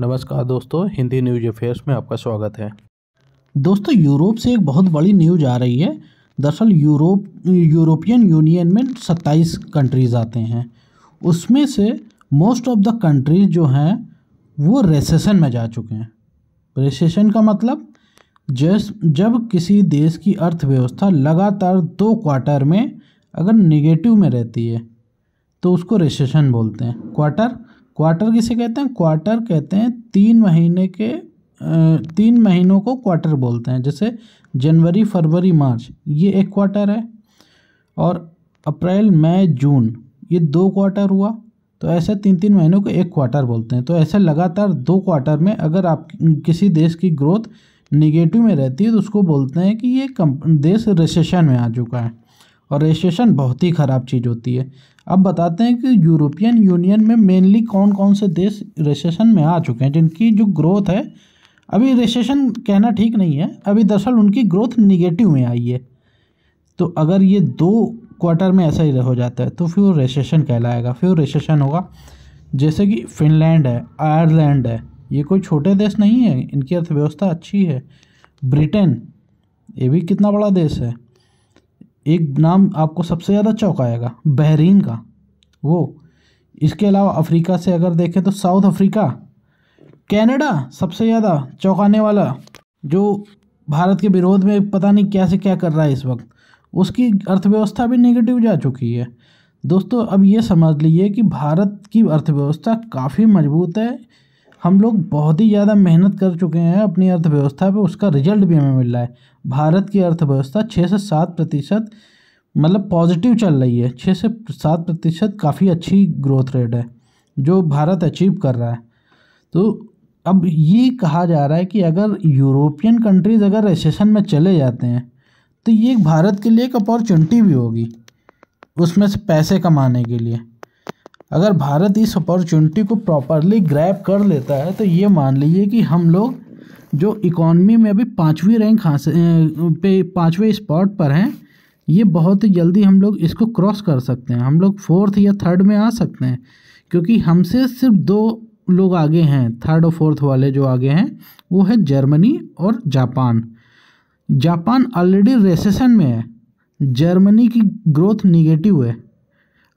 नमस्कार दोस्तों Hindi news affairs में आपका स्वागत है दोस्तों यूरोप से एक बहुत बड़ी न्यूज आ रही है दरअसल यूरोप यूरोपियन यूनियन में सत्ताईस कंट्रीज़ आते हैं उसमें से मोस्ट ऑफ द कंट्रीज जो हैं वो रेसेशन में जा चुके हैं रेसेशन का मतलब जैस जब किसी देश की अर्थव्यवस्था लगातार दो क्वार्टर में अगर निगेटिव में रहती है तो उसको रेसेशन बोलते हैं क्वार्टर क्वार्टर किसे कहते हैं क्वार्टर कहते हैं तीन महीने के तीन महीनों को क्वार्टर बोलते हैं जैसे जनवरी फरवरी मार्च ये एक क्वार्टर है और अप्रैल मई जून ये दो क्वार्टर हुआ तो ऐसे तीन तीन महीनों को एक क्वार्टर बोलते हैं तो ऐसे लगातार दो क्वार्टर में अगर आप किसी देश की ग्रोथ निगेटिव में रहती है तो उसको बोलते हैं कि ये देश रिसेशन में आ चुका है और रिसेशन बहुत ही ख़राब चीज़ होती है अब बताते हैं कि यूरोपियन यूनियन में मेनली कौन कौन से देश रिसेशन में आ चुके हैं जिनकी जो ग्रोथ है अभी रिसेशन कहना ठीक नहीं है अभी दरअसल उनकी ग्रोथ निगेटिव में आई है तो अगर ये दो क्वार्टर में ऐसा ही हो जाता है तो फिर वो रिसेशन कहलाएगा फिर रिसेशन होगा जैसे कि फिनलैंड है आयरलैंड है ये कोई छोटे देश नहीं है इनकी अर्थव्यवस्था अच्छी है ब्रिटेन ये भी कितना बड़ा देश है एक नाम आपको सबसे ज़्यादा चौंकाएगा बहरीन का वो इसके अलावा अफ्रीका से अगर देखें तो साउथ अफ्रीका कनाडा सबसे ज़्यादा चौंकाने वाला जो भारत के विरोध में पता नहीं क्या से क्या कर रहा है इस वक्त उसकी अर्थव्यवस्था भी नेगेटिव जा चुकी है दोस्तों अब ये समझ लीजिए कि भारत की अर्थव्यवस्था काफ़ी मजबूत है हम लोग बहुत ही ज़्यादा मेहनत कर चुके हैं अपनी अर्थव्यवस्था पे उसका रिजल्ट भी हमें मिल रहा है भारत की अर्थव्यवस्था छः से सात प्रतिशत मतलब पॉजिटिव चल रही है छः से सात प्रतिशत काफ़ी अच्छी ग्रोथ रेट है जो भारत अचीव कर रहा है तो अब ये कहा जा रहा है कि अगर यूरोपियन कंट्रीज़ अगर रिसेशन में चले जाते हैं तो ये भारत के लिए एक अपॉर्चुनिटी भी होगी उसमें से पैसे कमाने के लिए अगर भारत इस अपॉर्चुनिटी को प्रॉपरली ग्रैप कर लेता है तो ये मान लीजिए कि हम लोग जो इकोनॉमी में अभी पाँचवीं रैंक हासिल पे पाँचवें स्पॉट पर हैं ये बहुत ही जल्दी हम लोग इसको क्रॉस कर सकते हैं हम लोग फोर्थ या थर्ड में आ सकते हैं क्योंकि हमसे सिर्फ दो लोग आगे हैं थर्ड और फोर्थ वाले जो आगे हैं वो है जर्मनी और जापान जापान ऑलरेडी रेसेशन में है जर्मनी की ग्रोथ निगेटिव है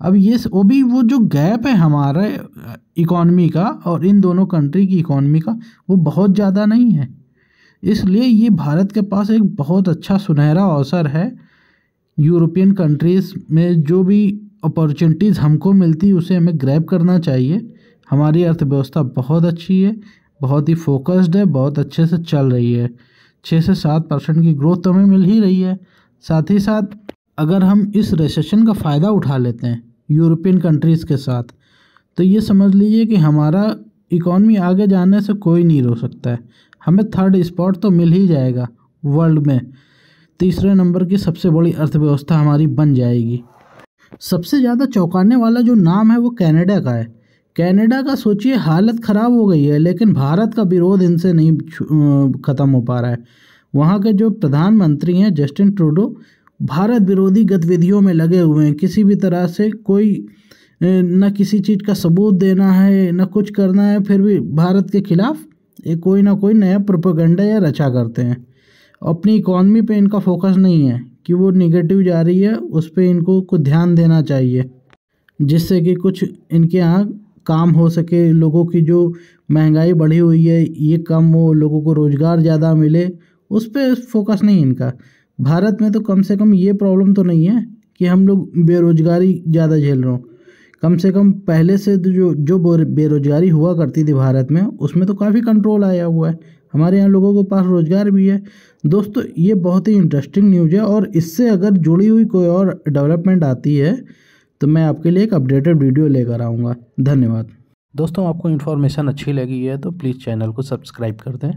अब ये वो भी वो जो गैप है हमारे इकॉनमी का और इन दोनों कंट्री की इकोनॉमी का वो बहुत ज़्यादा नहीं है इसलिए ये भारत के पास एक बहुत अच्छा सुनहरा अवसर है यूरोपियन कंट्रीज़ में जो भी अपॉर्चुनिटीज़ हमको मिलती उसे हमें ग्रैब करना चाहिए हमारी अर्थव्यवस्था बहुत अच्छी है बहुत ही फोकस्ड है बहुत अच्छे से चल रही है छः से सात परसेंट की ग्रोथ तो हमें मिल ही रही है साथ ही साथ अगर हम इस रिसेशन का फ़ायदा उठा लेते हैं यूरोपियन कंट्रीज़ के साथ तो ये समझ लीजिए कि हमारा इकॉनमी आगे जाने से कोई नहीं रो सकता है हमें थर्ड स्पॉट तो मिल ही जाएगा वर्ल्ड में तीसरे नंबर की सबसे बड़ी अर्थव्यवस्था हमारी बन जाएगी सबसे ज़्यादा चौंकाने वाला जो नाम है वो कैनेडा का है कैनेडा का सोचिए हालत ख़राब हो गई है लेकिन भारत का विरोध इनसे नहीं ख़त्म हो पा रहा है वहाँ के जो प्रधानमंत्री हैं जस्टिन ट्रूडो भारत विरोधी गतिविधियों में लगे हुए हैं किसी भी तरह से कोई न किसी चीज़ का सबूत देना है न कुछ करना है फिर भी भारत के ख़िलाफ़ कोई ना कोई नया प्रोपोगंडा या रचा करते हैं अपनी इकॉनमी पे इनका फोकस नहीं है कि वो निगेटिव जा रही है उस पर इनको कुछ ध्यान देना चाहिए जिससे कि कुछ इनके यहाँ काम हो सके लोगों की जो महंगाई बढ़ी हुई है ये कम हो लोगों को रोज़गार ज़्यादा मिले उस पर फोकस नहीं इनका भारत में तो कम से कम ये प्रॉब्लम तो नहीं है कि हम लोग बेरोज़गारी ज़्यादा झेल रहे हो कम से कम पहले से तो जो जो बेरोज़गारी हुआ करती थी भारत में उसमें तो काफ़ी कंट्रोल आया हुआ है हमारे यहाँ लोगों के पास रोज़गार भी है दोस्तों ये बहुत ही इंटरेस्टिंग न्यूज़ है और इससे अगर जुड़ी हुई कोई और डेवलपमेंट आती है तो मैं आपके लिए एक अपडेटेड वीडियो लेकर आऊँगा धन्यवाद दोस्तों आपको इन्फॉर्मेशन अच्छी लगी है तो प्लीज़ चैनल को सब्सक्राइब कर दें